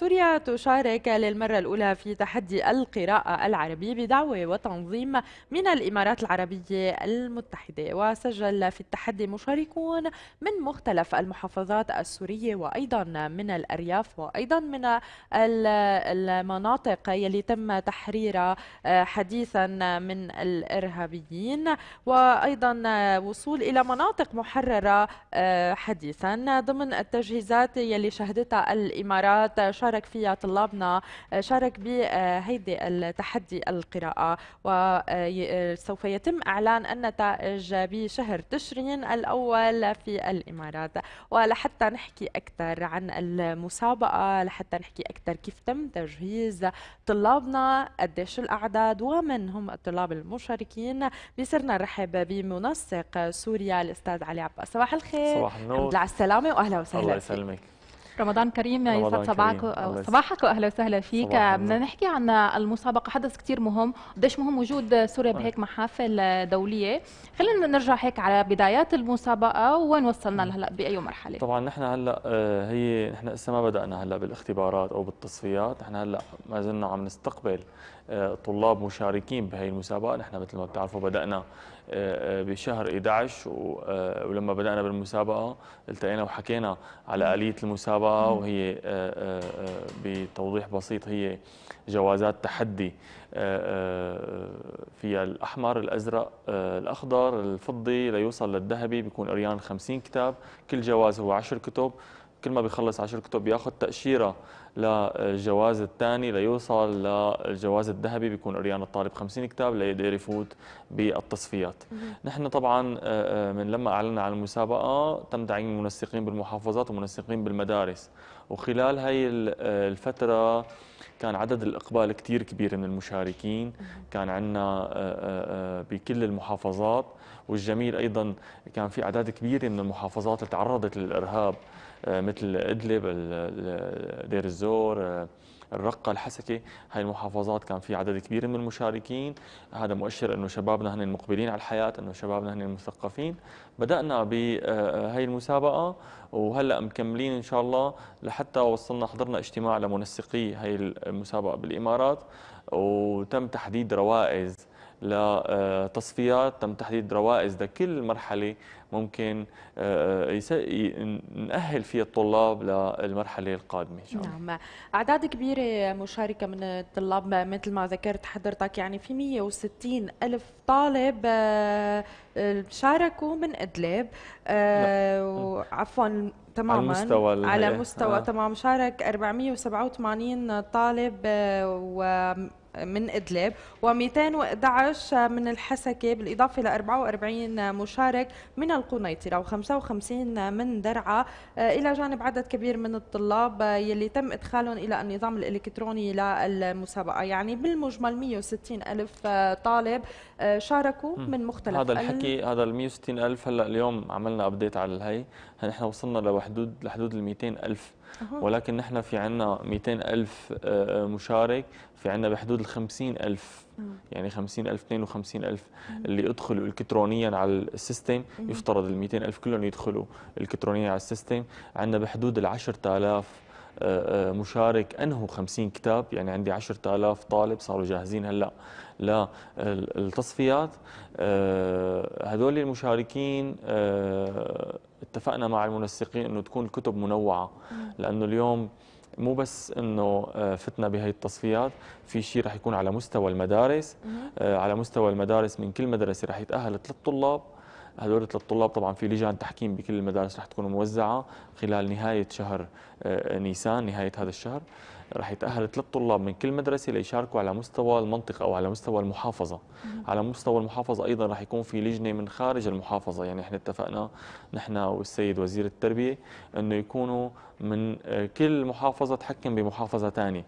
سوريا تشارك للمرة الأولى في تحدي القراءة العربي بدعوة وتنظيم من الإمارات العربية المتحدة وسجل في التحدي مشاركون من مختلف المحافظات السورية وأيضا من الأرياف وأيضا من المناطق يلي تم تحريرها آه، حديثا من الإرهابيين وأيضا وصول إلى مناطق محررة آه، حديثا ضمن التجهيزات يلي شهدتها الإمارات شارك شارك فيها طلابنا آه، شارك بهيدي التحدي القراءة وسوف آه، يتم إعلان النتائج بشهر تشرين الأول في الإمارات ولحتى نحكي أكثر عن المسابقة لحتى نحكي أكثر كيف تم تجهيز طلابنا قديش الأعداد ومن هم الطلاب المشاركين بصرنا نرحب بمنسق سوريا الأستاذ علي عباس صباح الخير صباح النور على السلامة وأهلا وسهلا الله يسلمك رمضان كريم يسعد صباحك صباحك واهلا وسهلا فيك بدنا نحكي عن المسابقه حدث كثير مهم قديش مهم وجود سوريا بهيك محافل دوليه خلينا نرجع هيك على بدايات المسابقه وين وصلنا لهلا باي مرحله طبعا نحن هلا آه، هي نحن لسه ما بدانا هلا بالاختبارات او بالتصفيات نحن هلا ما زلنا عم نستقبل آه، طلاب مشاركين بهي المسابقه نحن مثل ما بتعرفوا بدانا آه، آه، بشهر 11 آه، ولما بدأنا بالمسابقة التقينا وحكينا على آلية المسابقة وهي بتوضيح بسيط هي جوازات تحدي فيها الأحمر الأزرق الأخضر الفضي ليوصل للذهبي بيكون قريان 50 كتاب كل جواز هو 10 كتب كل ما بيخلص 10 كتب بياخذ تأشيرة للجواز الثاني ليوصل للجواز الذهبي بيكون قريان الطالب 50 كتاب ليقدر يفوت بالتصفيات نحن طبعا آه، آه، من لما اعلنا عن المسابقه تم تعيين منسقين بالمحافظات ومنسقين بالمدارس وخلال هاي آه، الفتره كان عدد الإقبال كثير كبير من المشاركين كان عندنا بكل المحافظات والجميل أيضا كان في أعداد كبيرة من المحافظات اللي تعرضت للإرهاب آه، مثل إدلب دير الزور آه، الرقة الحسكة هاي المحافظات كان في عدد كبير من المشاركين هذا مؤشر أنه شبابنا هن المقبلين على الحياة أنه شبابنا هن المثقفين بدأنا بهاي آه، المسابقة وهلأ مكملين إن شاء الله لحتى وصلنا حضرنا اجتماع لمنسقي هاي المسابقة بالإمارات وتم تحديد روائز لتصفيات آه، تم تحديد روائز لكل مرحله ممكن آه، آه، نأهل فيها الطلاب للمرحلة القادمة الله نعم أعداد كبيرة مشاركة من الطلاب مثل ما ذكرت حضرتك يعني في 160 ألف طالب شاركوا من إدلب نعم. عفوا تماما على مستوى, على مستوى آه. تمام شارك 487 طالب و من إدلب و211 من الحسكة بالإضافة ل 44 مشارك من القنيطرة و55 من درعا آه، إلى جانب عدد كبير من الطلاب آه، يلي تم إدخالهم إلى النظام الإلكتروني للمسابقة يعني بالمجمل 160 ألف آه، طالب شاركوا من مختلف هذا الحكي هذا ال 160 ألف هلا اليوم عملنا أبديت على الهي نحن وصلنا لحدود لحدود ال 200 ألف ولكن نحن في عنا 200 ألف آه، آه، مشارك في عنا بحدود ال 50 ألف يعني 50 ألف 52 ألف اللي ادخلوا الكترونيا على السيستم يفترض ال 200 ألف كلهم يدخلوا الكترونيا على السيستم عندنا بحدود ال 10000 مشارك أنه 50 كتاب يعني عندي 10000 طالب صاروا جاهزين هلا للتصفيات آه، هذول المشاركين آه، اتفقنا مع المنسقين انه تكون الكتب منوعه لانه اليوم مو بس انه آه، فتنا بهي التصفيات في شيء رح يكون على مستوى المدارس على مستوى المدارس من كل مدرسه رح يتاهل ثلاث طلاب هدول الطلاب طبعا في لجان تحكيم بكل المدارس رح تكون موزعه خلال نهايه شهر آه، نيسان نهايه هذا الشهر رح يتأهل ثلاث طلاب من كل مدرسة ليشاركوا على مستوى المنطقة أو على مستوى المحافظة على مستوى المحافظة أيضا رح يكون في لجنة من خارج المحافظة يعني احنا اتفقنا نحن والسيد وزير التربية أنه يكونوا من آه، كل محافظة تحكم بمحافظة ثانية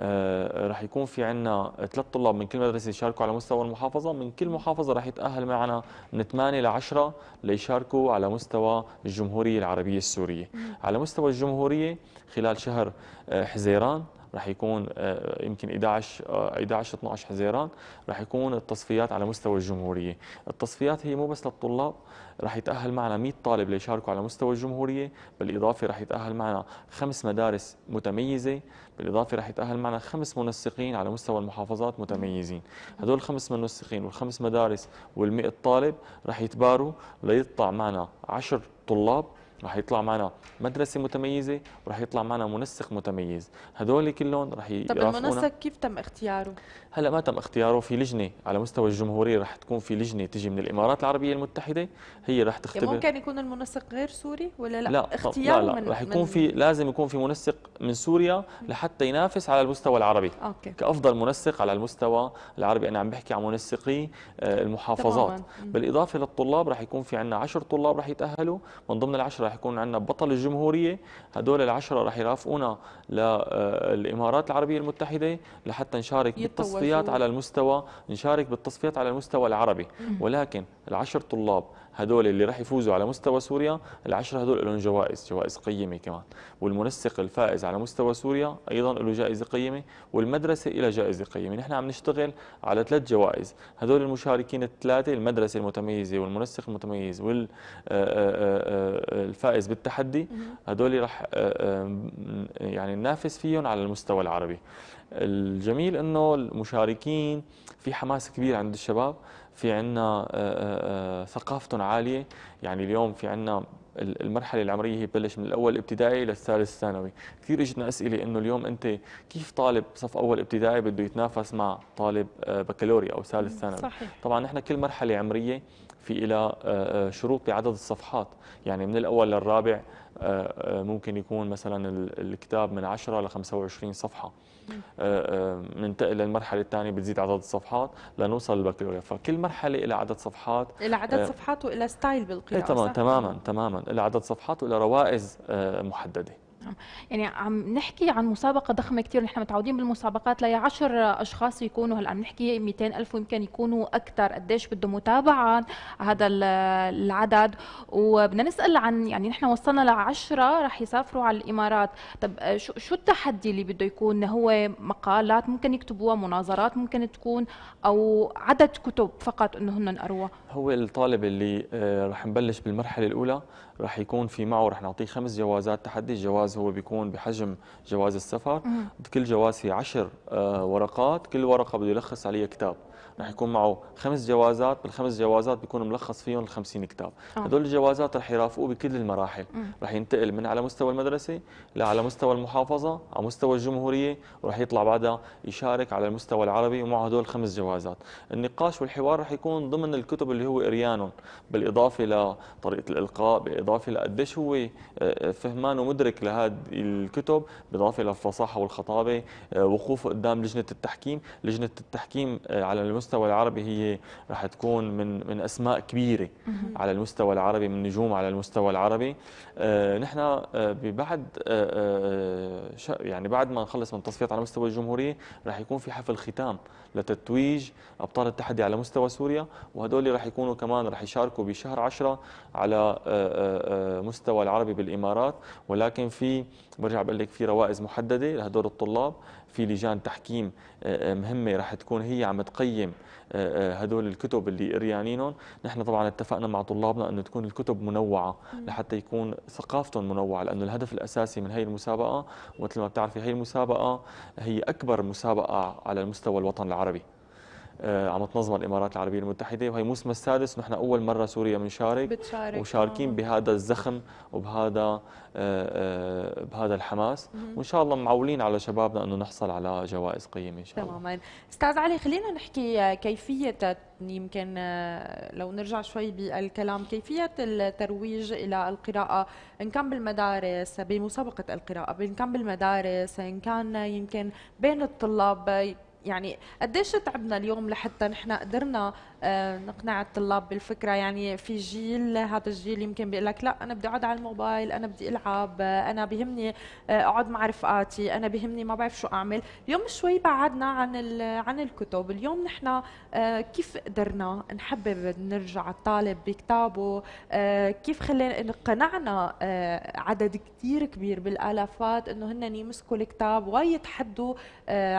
آه، رح يكون في عنا ثلاث طلاب من كل مدرسه يشاركوا على مستوى المحافظه من كل محافظه رح يتاهل معنا من 8 إلى 10 ليشاركوا على مستوى الجمهوريه العربيه السوريه على مستوى الجمهوريه خلال شهر آه، حزيران رح يكون آه، يمكن 11 11 12 حزيران رح يكون التصفيات على مستوى الجمهوريه، التصفيات هي مو بس للطلاب رح يتاهل معنا 100 طالب ليشاركوا على مستوى الجمهوريه، بالاضافه رح يتاهل معنا خمس مدارس متميزه، بالاضافه رح يتاهل معنا خمس منسقين على مستوى المحافظات متميزين، هدول الخمس منسقين والخمس مدارس وال100 طالب رح يتباروا ليطلع معنا 10 طلاب رح يطلع معنا مدرسه متميزه ورح يطلع معنا منسق متميز هدول كلهم رح طب المنسق كيف تم اختياره هلا ما تم اختياره في لجنه على مستوى الجمهوريه رح تكون في لجنه تجي من الامارات العربيه المتحده هي رح تختبر يعني ممكن يكون المنسق غير سوري ولا لا, لا اختياره لا لا من رح يكون في لازم يكون في منسق من سوريا لحتى ينافس على المستوى العربي أوكي. كأفضل منسق على المستوى العربي أنا عم بحكي عن منسقي آه، المحافظات طبعاً. بالإضافة للطلاب رح يكون في عندنا عشر طلاب رح يتأهلوا من ضمن العشرة رح يكون عندنا بطل الجمهورية هدول العشرة رح يرافقونا للإمارات آه، العربية المتحدة لحتى نشارك بالتصفيات على المستوى نشارك بالتصفيات على المستوى العربي ولكن العشر طلاب هدول اللي راح يفوزوا على مستوى سوريا العشرة هدول لهم جوائز جوائز قيمة كمان والمنسق الفائز على مستوى سوريا أيضا له جائزة قيمة والمدرسة إلى جائزة قيمة نحن عم نشتغل على ثلاث جوائز هدول المشاركين الثلاثة المدرسة المتميزة والمنسق المتميز والفائز آه، آه، آه، بالتحدي هدول راح يعني ننافس فيهم على المستوى العربي الجميل انه المشاركين في حماس كبير عند الشباب في عنا آه، آه، آه، ثقافتهم عالية يعني اليوم في عنا المرحلة العمرية هي بتبلش من الأول ابتدائي للثالث ثانوي كثير اجتنا أسئلة إنه اليوم أنت كيف طالب صف أول ابتدائي بده يتنافس مع طالب بكالوريا أو ثالث ثانوي صحيح. طبعا نحن كل مرحلة عمرية في إلى شروط بعدد الصفحات يعني من الأول للرابع آه، آه، ممكن يكون مثلا الكتاب من 10 ل 25 صفحه آه، ننتقل للمرحله الثانيه بتزيد عدد الصفحات لنوصل للبكالوريا فكل مرحله لها عدد صفحات لها عدد صفحات والى ستايل بالقراءه إيه، تماما تماما تماما لها عدد صفحات والى روائز محدده نعم. يعني عم نحكي عن مسابقه ضخمه كثير نحن متعودين بالمسابقات ل 10 اشخاص يكونوا هلا عم نحكي 200 الف ويمكن يكونوا اكثر قديش بده متابعه هذا العدد وبدنا نسال عن يعني نحن وصلنا ل 10 رح يسافروا على الامارات طب شو شو التحدي اللي بده يكون هو مقالات ممكن يكتبوها مناظرات ممكن تكون او عدد كتب فقط انه هن اروى هو الطالب اللي آه، رح نبلش بالمرحله الاولى رح يكون في معه رح نعطيه خمس جوازات تحدي الجواز هو بيكون بحجم جواز السفر كل جواز هي عشر آه، ورقات كل ورقه بده يلخص عليها كتاب رح يكون معه خمس جوازات بالخمس جوازات بيكون ملخص فيهم ال 50 كتاب آه. هدول الجوازات رح يرافقوه بكل المراحل رح ينتقل من على مستوى المدرسه لعلى مستوى المحافظه على مستوى الجمهوريه ورح يطلع بعدها يشارك على المستوى العربي ومعه هدول الخمس جوازات النقاش والحوار رح يكون ضمن الكتب اللي هو قريانهم بالاضافه لطريقه الالقاء بالاضافه لقديش هو آه، فهمان ومدرك لهذه الكتب بالاضافه للفصاحه والخطابه آه، وقوفه قدام لجنه التحكيم لجنه التحكيم على المستوى المستوى العربي هي رح تكون من من اسماء كبيره على المستوى العربي من نجوم على المستوى العربي آه، نحن آه، بعد آه، يعني بعد ما نخلص من التصفيات على مستوى الجمهوريه رح يكون في حفل ختام لتتويج ابطال التحدي على مستوى سوريا وهدول رح يكونوا كمان رح يشاركوا بشهر 10 على مستوى العربي بالامارات ولكن في برجع بقول لك في روائز محدده لهدول الطلاب في لجان تحكيم آه، آه، مهمه رح تكون هي عم تقيم آه، هدول الكتب اللي قريانينهم نحن طبعا اتفقنا مع طلابنا انه تكون الكتب منوعه لحتى يكون ثقافتهم منوعه لانه الهدف الاساسي من هي المسابقه ومثل ما بتعرفي هي المسابقه هي اكبر مسابقه على مستوى الوطن العربي آه، عم تنظمها الامارات العربيه المتحده وهي موسمها السادس ونحن اول مره سوريا بنشارك بتشارك وشاركين آه. بهذا الزخم وبهذا آه، آه، بهذا الحماس وان شاء الله معولين على شبابنا انه نحصل على جوائز قيمه ان شاء الله تماما استاذ علي خلينا نحكي كيفيه يمكن لو نرجع شوي بالكلام كيفيه الترويج الى القراءه ان كان بالمدارس بمسابقه القراءه ان كان بالمدارس ان كان يمكن بين الطلاب يعني قديش تعبنا اليوم لحتى نحن قدرنا آه، نقنع الطلاب بالفكره يعني في جيل هذا الجيل يمكن بيقول لك لا انا بدي اقعد على الموبايل انا بدي العب آه، انا بهمني آه، اقعد مع رفقاتي انا بهمني ما بعرف شو اعمل اليوم شوي بعدنا عن عن الكتب اليوم نحن كيف قدرنا نحبب نرجع الطالب بكتابه كيف خلينا قنعنا عدد كثير كبير بالالافات انه هن يمسكوا الكتاب ويتحدوا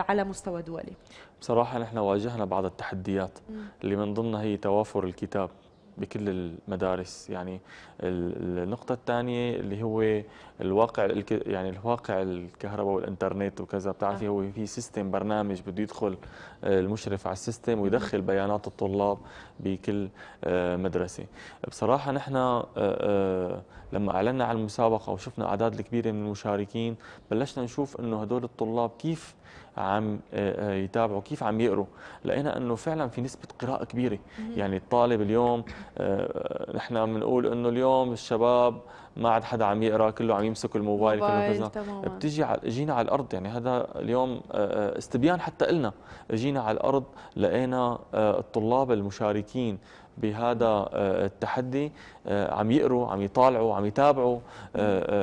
على مستوى دولي بصراحة نحن واجهنا بعض التحديات اللي من ضمنها هي توافر الكتاب بكل المدارس يعني النقطة الثانية اللي هو الواقع يعني الواقع الكهرباء والانترنت وكذا بتعرفي آه. هو في سيستم برنامج بده يدخل آه، المشرف على السيستم ويدخل بيانات الطلاب بكل آه، مدرسة بصراحة نحن لما أعلنا عن المسابقة وشفنا أعداد الكبيرة من المشاركين بلشنا نشوف أنه هدول الطلاب كيف عم آه، آه، يتابعوا كيف عم يقروا لقينا انه فعلا في نسبه قراءه كبيره يعني الطالب اليوم آه، نحن بنقول انه اليوم الشباب ما عاد حدا عم يقرا كله عم يمسك الموبايل كله بتيجي جينا على الارض يعني هذا اليوم استبيان حتى لنا جينا على الارض لقينا الطلاب المشاركين بهذا التحدي عم يقروا عم يطالعوا عم يتابعوا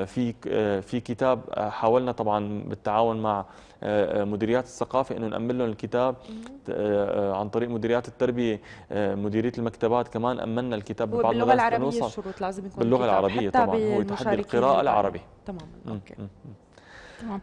في في كتاب حاولنا طبعا بالتعاون مع آه، مديريات الثقافه انه نامن لهم الكتاب آه، آه، عن طريق مديريات التربيه مديريه المكتبات كمان امنا الكتاب ببعض باللغه العربيه الشروط لازم يكون باللغه العربيه طبعا هو تحدي القراءه العربي تماما اوكي تمام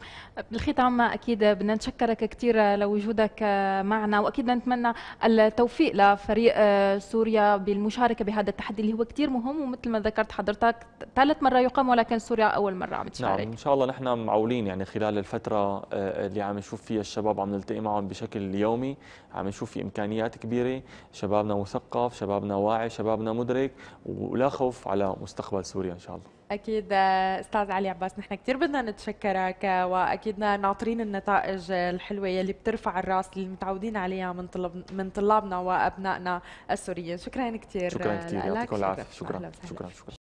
بالختام اكيد بدنا نشكرك كثير لوجودك معنا واكيد بدنا نتمنى التوفيق لفريق سوريا بالمشاركه بهذا التحدي اللي هو كثير مهم ومثل ما ذكرت حضرتك ثالث مره يقام ولكن سوريا اول مره عم تشارك نعم ان شاء الله نحن معولين يعني خلال الفتره اللي عم نشوف فيها الشباب عم نلتقي معهم بشكل يومي عم نشوف في امكانيات كبيره شبابنا مثقف شبابنا واعي شبابنا مدرك ولا خوف على مستقبل سوريا ان شاء الله اكيد استاذ علي عباس نحن كثير بدنا نتشكرك واكيد ناطرين النتائج الحلوه يلي بترفع الراس اللي متعودين عليها من طلب من طلابنا وابنائنا السوريين شكرا كثير شكرا كثير يعطيكم العافيه شكرا شكرا شكرا, شكرا.